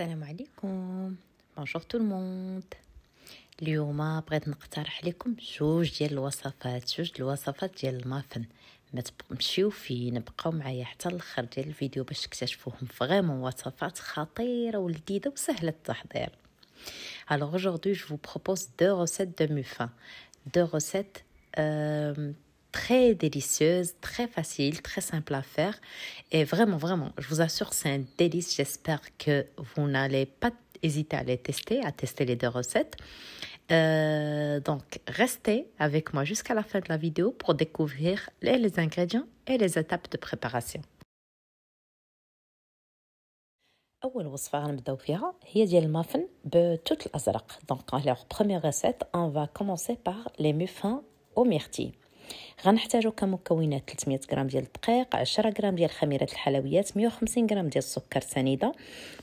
السلام عليكم بونجور تو الموند اليوم بغيت نقترح لكم جوج ديال الوصفات جوج الوصفات ديال المافن ما تمشيو فين بقاو معايا حتى الاخر ديال الفيديو باش تكتشفوهم فريمون وصفات خطيره ولذيذه وسهله التحضير Alors aujourd'hui, je vous propose deux recettes de muffins, deux recettes euh, très délicieuse, très facile, très simple à faire. Et vraiment, vraiment, je vous assure, c'est un délice. J'espère que vous n'allez pas hésiter à les tester, à tester les deux recettes. Euh, donc, restez avec moi jusqu'à la fin de la vidéo pour découvrir les, ingrédients et les étapes de préparation. Donc, leur غنبداو فيها هي va commencer par les muffins au myrtilles غنحتاجو كمكونات 300 غرام ديال الدقيق 10 غرام ديال خميره الحلويات 150 غرام ديال السكر سنيده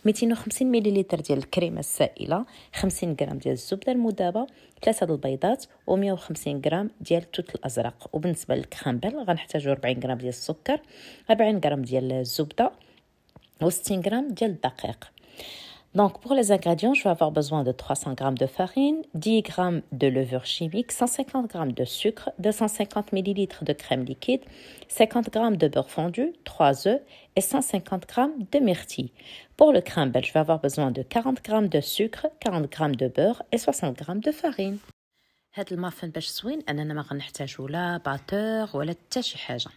250 مليلتر ديال الكريمه السائله 50 غرام ديال الزبده المذابه 3 البيضات و150 غرام ديال التوت الازرق وبالنسبه للكرامبل غنحتاجو 40 غرام ديال السكر 40 غرام ديال الزبده و 60 غرام ديال الدقيق Donc, pour les ingrédients, je vais avoir besoin de 300 g de farine, 10 g de levure chimique, 150 g de sucre, 250 ml de crème liquide, 50 g de beurre fondu, 3 œufs et 150 g de myrtille. Pour le crumble, je vais avoir besoin de 40 g de sucre, 40 g de beurre et 60 g de farine. هاد المافن باش زوين اننا ما غنحتاجو لا باتور ولا حتى شي حاجه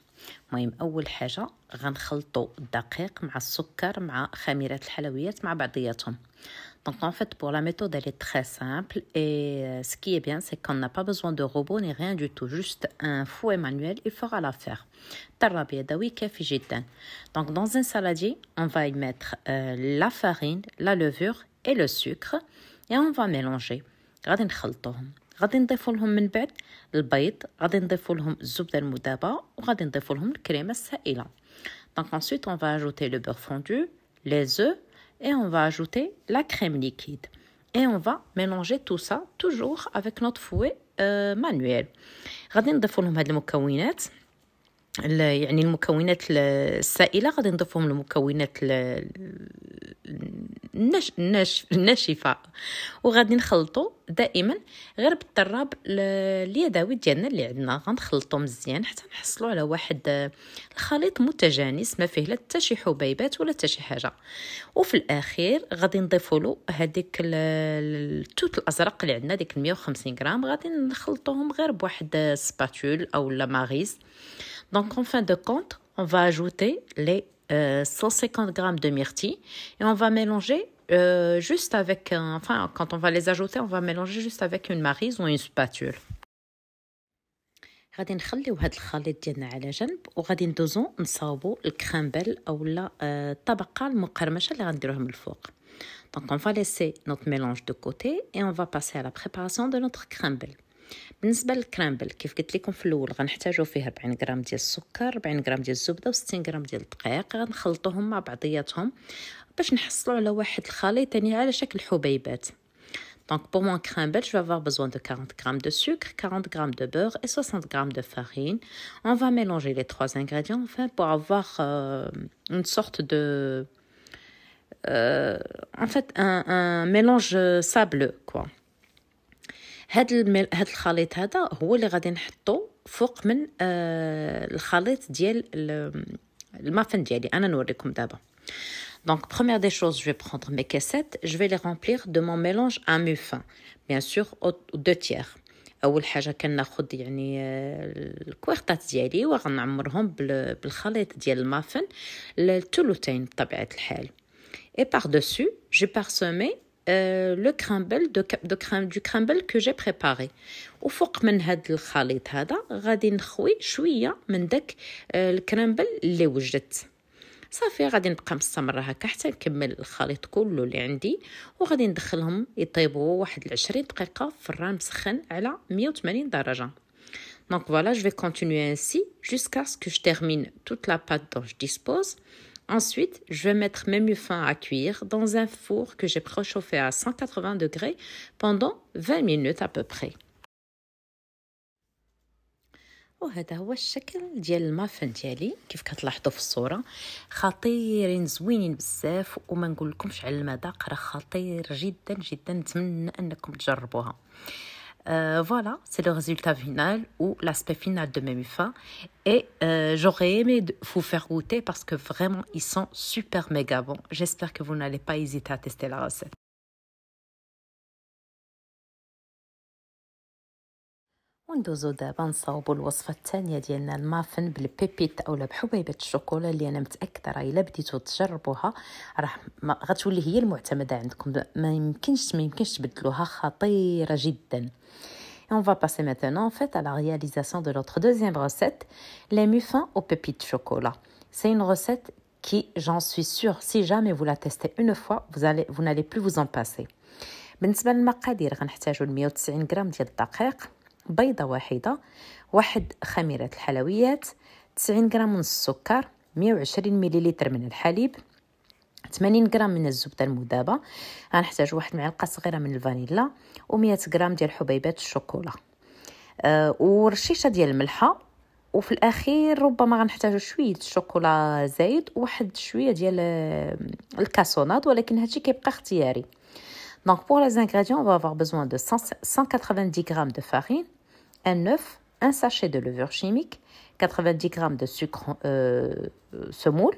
المهم اول حاجه غنخلطوا الدقيق مع السكر مع خميره الحلويات مع بعضياتهم Donc en fait, pour la méthode, elle est très simple et ce qui est bien, c'est qu'on n'a pas besoin de robot ni rien du tout, juste un fouet manuel, il fera l'affaire. Donc dans un saladier, on va y mettre euh, la farine, la levure et le sucre et on va mélanger. غادي نضيف لهم من بعد البيض غادي نضيف لهم الزبده المذابه وغادي نضيف لهم الكريمه السائله دونك انسويت اون فاجوتي لو بور فوندو لي زو اي اون فاجوتي لا كريم ليكيد اي اون فا ميلونجي تو سا توجور افيك نوت فوي مانويل غادي نضيف لهم هاد المكونات يعني المكونات السائله غادي نضيفهم المكونات الناشفه وغادي نخلطو دائما غير بالطراب اليدوي ديالنا اللي عندنا غنخلطو مزيان حتى نحصلو على واحد الخليط متجانس ما فيه لا حتى شي حبيبات ولا حتى شي حاجه وفي الاخير غادي نضيفو له هذيك التوت الازرق اللي عندنا ديك 150 غرام غادي نخلطوهم غير بواحد سباتول لا ماغيز Donc en fin de compte, on va ajouter les 150 euh, g de myrtilles et on va mélanger euh, juste avec, enfin quand on va les ajouter, on va mélanger juste avec une marise ou une spatule. on va laisser notre mélange de côté et on va passer à la préparation de notre crumble بالنسبه للكرامبل كيف قلت لكم في الاول غنحتاجوا فيه 40 غرام ديال السكر 40 غرام ديال الزبده و 60 غرام ديال الدقيق غنخلطوهم مع بعضياتهم باش نحصلوا على واحد الخليط يعني على شكل حبيبات دونك بور مون كرامبل جو افوار بوزوان دو 40 غرام دو سكر 40 غرام دو بور و 60 غرام دو فارين اون فا ميلونجي لي 3 انغريديون فان بو افوار اون سورت دو Euh, en fait, un, un mélange euh, sableux, quoi. هاد هاد الخليط هذا هو اللي غادي نحطو فوق من آه الخليط ديال المافن ديالي انا نوريكم دابا Donc, première des choses, je vais prendre mes جو je vais les remplir de mon mélange à muffin, bien sûr, aux deux tiers. اول حاجه كناخذ يعني آه، الكويرطات ديالي وغنعمرهم بالخليط ديال المافن الثلثين بطبيعه الحال اي باردوسو جو بارسمي آه لو كرامبل دو, دو كرام دو كرامبل كو جي بريباري وفوق من هذا الخليط هذا غادي نخوي شويه من داك آه الكرامبل اللي وجدت صافي غادي نبقى مستمره هكا حتى نكمل الخليط كله اللي عندي وغادي ندخلهم يطيبوا واحد العشرين دقيقه في الران مسخن على 180 درجه Donc voilà, je vais continuer ainsi jusqu'à ce que je توت toute la pâte dont je Ensuite, je vais mettre mes muffins à cuire dans un four que j'ai préchauffé à 180 degrés pendant 20 minutes à peu près. وهذا هو الشكل ديال المافن ديالي كيف كتلاحظوا في الصوره خطيرين زوينين بزاف وما نقول لكمش على المذاق راه خطير جدا جدا نتمنى انكم تجربوها euh, voilà, c'est le résultat final ou l'aspect final de mes muffins. Et euh, j'aurais aimé vous faire goûter parce que vraiment, ils sont super méga bons. J'espère que vous n'allez pas hésiter à tester la recette. وندوزو دابا نصاوبو الوصفه الثانيه ديالنا المافن بالبيبيت أو بحبيبه الشوكولا اللي انا متاكده راه الا بديتو تجربوها راه غتولي هي المعتمده عندكم ما يمكنش ما يمكنش تبدلوها خطيره جدا on va passer maintenant en fait à la réalisation de notre deuxième recette, les muffins aux pépites de chocolat. C'est une recette qui, j'en suis sûre, si jamais vous la testez une fois, vous allez vous n'allez plus vous en passer. بالنسبه للمقادير غنحتاجو 190 غرام de الدقيق بيضة واحدة واحد خميرة الحلويات 90 غرام من السكر 120 مليلتر من الحليب 80 غرام من الزبده المذابه غنحتاج واحد معلقه صغيره من الفانيلا و100 غرام ديال حبيبات الشوكولا أه ورشيشه ديال الملحه وفي الاخير ربما غنحتاجو شويه الشوكولا زايد وواحد شويه ديال آه، الكاسوناد ولكن هادشي كيبقى اختياري دونك بور لي زانغريديون on va avoir besoin 190 غرام دو فارين un œuf, un sachet de levure chimique, 90 g de sucre euh, euh, semoule,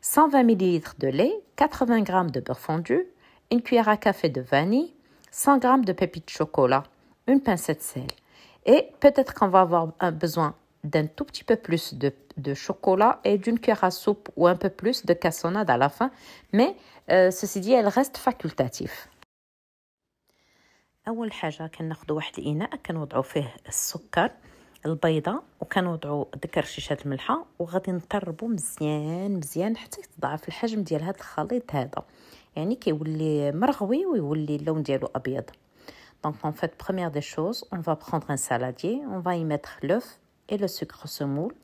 120 ml de lait, 80 g de beurre fondu, une cuillère à café de vanille, 100 g de pépites de chocolat, une pincée de sel. Et peut-être qu'on va avoir besoin d'un tout petit peu plus de, chocolat et d'une cuillère à soupe ou un peu plus de cassonade à la fin. Mais euh, ceci dit, elle reste facultative. اول حاجه كناخذ واحد الاناء كنوضعوا فيه السكر البيضه وكنوضعوا ديك رشيشه الملحه وغادي نطربوا مزيان مزيان حتى يتضاعف الحجم ديال هذا الخليط هذا يعني كيولي مرغوي ويولي اللون ديالو ابيض دونك اون فات بروميير دي شوز اون فا بروندر ان سالادي اون فا y mettre l'œuf et le sucre semoule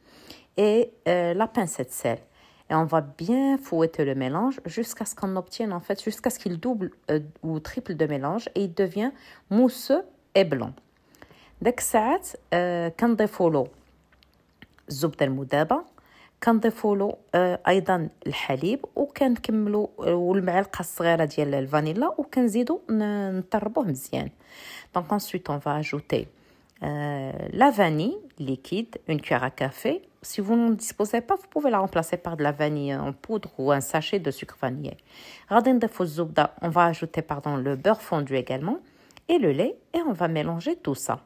et euh, la et on va bien fouetter le mélange jusqu'à ce qu'on obtienne en fait jusqu'à ce qu'il double euh, ou triple de mélange et il devient mousseux et blanc. Dès que ça, quand on folo le moudaba quand de folo euh, aidan le halib ou quand kemlo euh, ou le malqa صغيره ديال vanille ou quand zidou نطربوه مزيان. Donc ensuite on va ajouter la vanille liquide, une cuillère à café, si vous n'en disposez pas, vous pouvez la remplacer par de la vanille en poudre ou un sachet de sucre vanillé. on va ajouter pardon, le beurre fondu également et le lait et on va mélanger tout ça.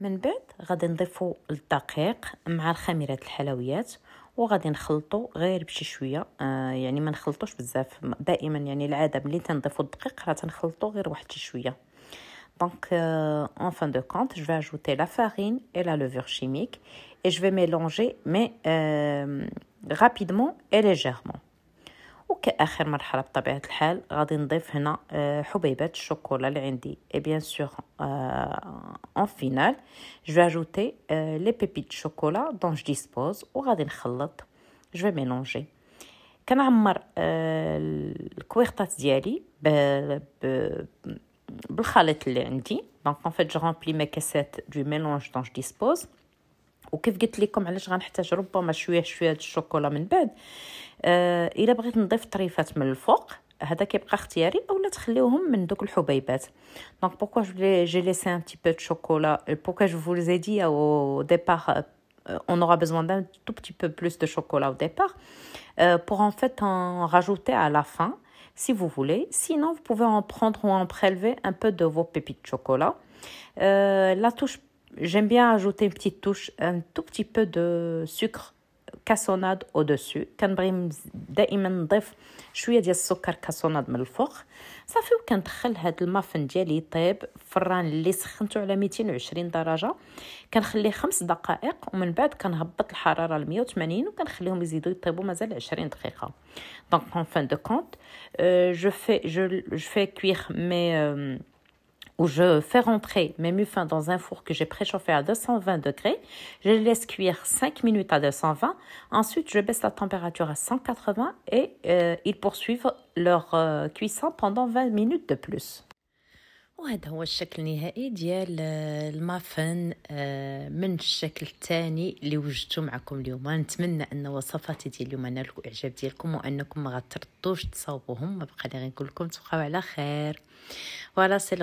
من بعد غادي نضيفو الدقيق مع الخميرة الحلويات وغادي نخلطو غير بشي شويه آه يعني ما نخلطوش بزاف دائما يعني العاده ملي تنضيفو الدقيق راه تنخلطو غير واحد شي شويه Donc, euh, en fin de compte, je vais ajouter la farine et la levure chimique et je vais mélanger, mais euh, rapidement et légèrement. وكاخر مرحله بطبيعه الحال غادي نضيف هنا آه، حبيبات الشوكولا اللي عندي اي بيان سور اون فينال جو اجوتي لي بيبيت شوكولا دون جو ديسبوز وغادي نخلط جو ميلونجي كنعمر آه، الكويرطات ديالي ب بالخليط اللي عندي دونك اون فيت جو رومبلي ما كاسات دو ميلونج دون جو ديسبوز Donc pourquoi لكم علاش غنحتاج ربما شويه شويه الشوكولا من بعد آه الا بغيت نضيف طريفات من الفوق هذا كيبقى on aura besoin d'un tout petit peu plus de chocolat au départ euh, pour en fait en rajouter à la fin si vous voulez. Sinon, vous pouvez en prendre ou en prélever un peu de vos pépites de chocolat. Euh, la touche j'aime bien ajouter une petite touche, un tout petit peu de sucre كاسوناد او دوسو كنبغي دائما نضيف شويه ديال السكر كاسوناد من الفوق صافي وكندخل هاد المافن ديالي يطيب في الران اللي سخنته على 220 درجه كنخليه خمس دقائق ومن بعد كنهبط الحراره ل 180 وكنخليهم يزيدوا يطيبوا مازال 20 دقيقه دونك اون فان دو كونت جو في جو جو في كويغ مي où je fais rentrer mes muffins dans un four que j'ai préchauffé à 220 degrés. Je les laisse cuire 5 minutes à 220. Ensuite, je baisse la température à 180 et euh, ils poursuivent leur euh, cuisson pendant 20 minutes de plus. Voilà, c'est le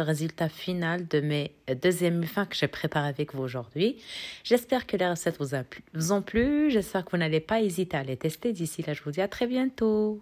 résultat final de mes euh, deuxièmes muffins que je prépare avec vous aujourd'hui. J'espère que les recettes vous, a vous ont plu. J'espère que vous n'allez pas hésiter à les tester. D'ici là, je vous dis à très bientôt.